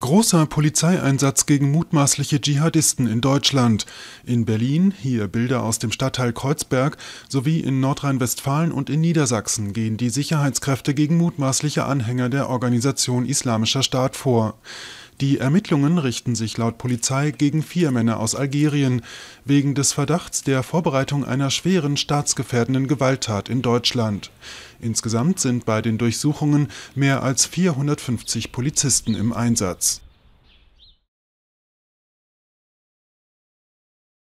Großer Polizeieinsatz gegen mutmaßliche Dschihadisten in Deutschland. In Berlin, hier Bilder aus dem Stadtteil Kreuzberg, sowie in Nordrhein-Westfalen und in Niedersachsen gehen die Sicherheitskräfte gegen mutmaßliche Anhänger der Organisation Islamischer Staat vor. Die Ermittlungen richten sich laut Polizei gegen vier Männer aus Algerien wegen des Verdachts der Vorbereitung einer schweren staatsgefährdenden Gewalttat in Deutschland. Insgesamt sind bei den Durchsuchungen mehr als 450 Polizisten im Einsatz.